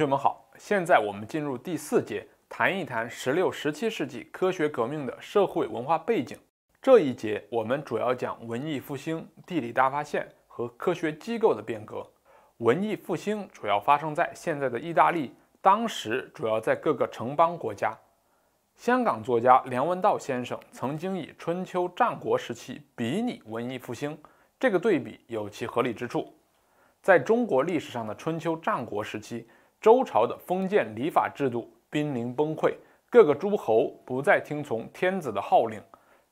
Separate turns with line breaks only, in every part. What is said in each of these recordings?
同学们好，现在我们进入第四节，谈一谈十六、十七世纪科学革命的社会文化背景。这一节我们主要讲文艺复兴、地理大发现和科学机构的变革。文艺复兴主要发生在现在的意大利，当时主要在各个城邦国家。香港作家梁文道先生曾经以春秋战国时期比拟文艺复兴，这个对比有其合理之处。在中国历史上的春秋战国时期。周朝的封建礼法制度濒临崩溃，各个诸侯不再听从天子的号令，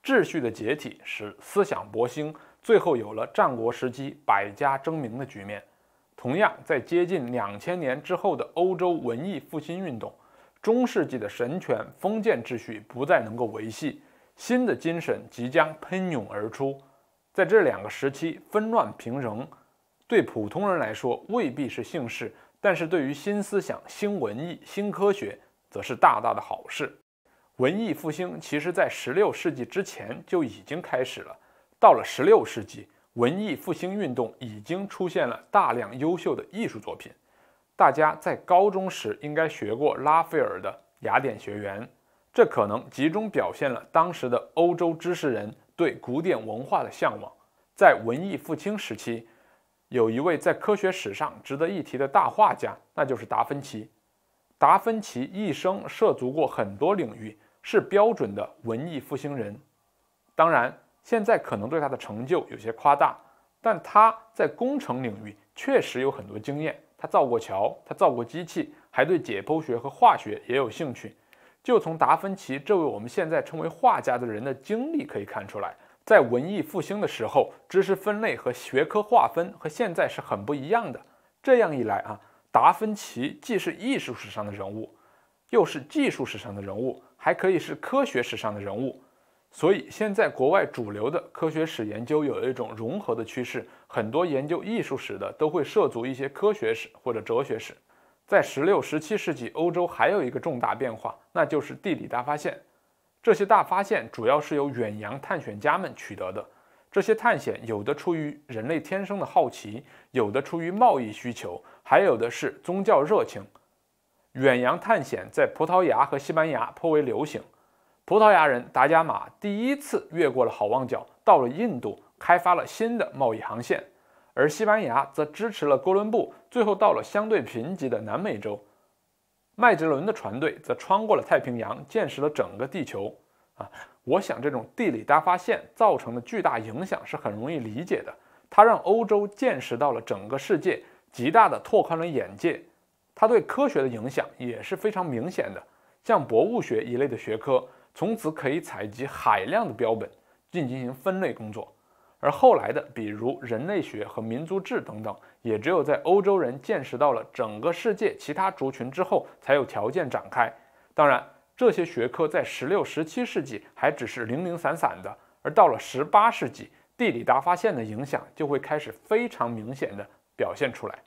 秩序的解体使思想勃兴，最后有了战国时期百家争鸣的局面。同样，在接近两千年之后的欧洲文艺复兴运动，中世纪的神权封建秩序不再能够维系，新的精神即将喷涌而出。在这两个时期，纷乱平仍，对普通人来说未必是幸事。但是对于新思想、新文艺、新科学，则是大大的好事。文艺复兴其实，在十六世纪之前就已经开始了。到了十六世纪，文艺复兴运动已经出现了大量优秀的艺术作品。大家在高中时应该学过拉斐尔的《雅典学园》，这可能集中表现了当时的欧洲知识人对古典文化的向往。在文艺复兴时期。有一位在科学史上值得一提的大画家，那就是达芬奇。达芬奇一生涉足过很多领域，是标准的文艺复兴人。当然，现在可能对他的成就有些夸大，但他在工程领域确实有很多经验。他造过桥，他造过机器，还对解剖学和化学也有兴趣。就从达芬奇这位我们现在称为画家的人的经历可以看出来。在文艺复兴的时候，知识分类和学科划分和现在是很不一样的。这样一来啊，达芬奇既是艺术史上的人物，又是技术史上的人物，还可以是科学史上的人物。所以现在国外主流的科学史研究有一种融合的趋势，很多研究艺术史的都会涉足一些科学史或者哲学史。在十六、十七世纪，欧洲还有一个重大变化，那就是地理大发现。这些大发现主要是由远洋探险家们取得的。这些探险有的出于人类天生的好奇，有的出于贸易需求，还有的是宗教热情。远洋探险在葡萄牙和西班牙颇为流行。葡萄牙人达伽马第一次越过了好望角，到了印度，开发了新的贸易航线；而西班牙则支持了哥伦布，最后到了相对贫瘠的南美洲。麦哲伦的船队则穿过了太平洋，见识了整个地球。啊，我想这种地理大发现造成的巨大影响是很容易理解的。它让欧洲见识到了整个世界，极大地拓宽了眼界。它对科学的影响也是非常明显的，像博物学一类的学科，从此可以采集海量的标本，并进行分类工作。而后来的，比如人类学和民族志等等，也只有在欧洲人见识到了整个世界其他族群之后，才有条件展开。当然，这些学科在十六、十七世纪还只是零零散散的，而到了十八世纪，地理大发现的影响就会开始非常明显的表现出来。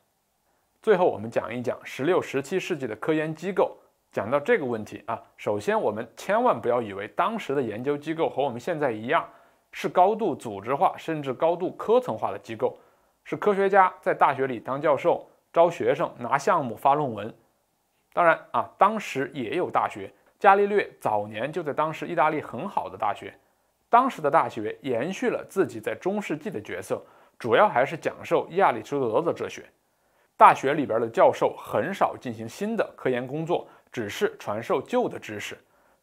最后，我们讲一讲十六、十七世纪的科研机构。讲到这个问题啊，首先我们千万不要以为当时的研究机构和我们现在一样。是高度组织化甚至高度科层化的机构，是科学家在大学里当教授、招学生、拿项目、发论文。当然啊，当时也有大学。伽利略早年就在当时意大利很好的大学。当时的大学延续了自己在中世纪的角色，主要还是讲授亚里士多德的哲学。大学里边的教授很少进行新的科研工作，只是传授旧的知识。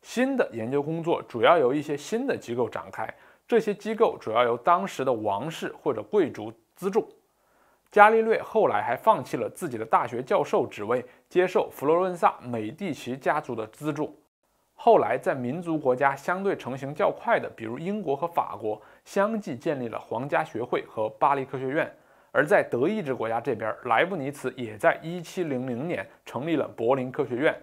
新的研究工作主要由一些新的机构展开。这些机构主要由当时的王室或者贵族资助。伽利略后来还放弃了自己的大学教授职位，接受佛罗伦萨美第奇家族的资助。后来，在民族国家相对成型较快的，比如英国和法国，相继建立了皇家学会和巴黎科学院。而在德意志国家这边，莱布尼茨也在1700年成立了柏林科学院。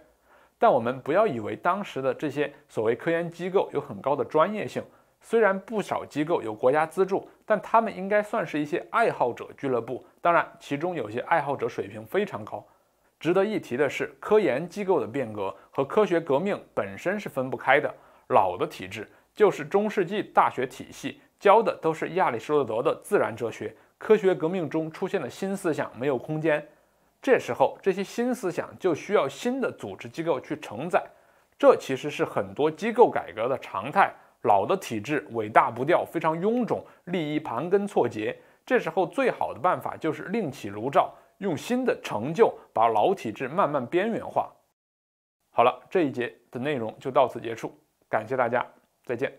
但我们不要以为当时的这些所谓科研机构有很高的专业性。虽然不少机构有国家资助，但他们应该算是一些爱好者俱乐部。当然，其中有些爱好者水平非常高。值得一提的是，科研机构的变革和科学革命本身是分不开的。老的体制就是中世纪大学体系，教的都是亚里士多德的自然哲学。科学革命中出现的新思想没有空间，这时候这些新思想就需要新的组织机构去承载。这其实是很多机构改革的常态。老的体制尾大不掉，非常臃肿，利益盘根错节。这时候最好的办法就是另起炉灶，用新的成就把老体制慢慢边缘化。好了，这一节的内容就到此结束，感谢大家，再见。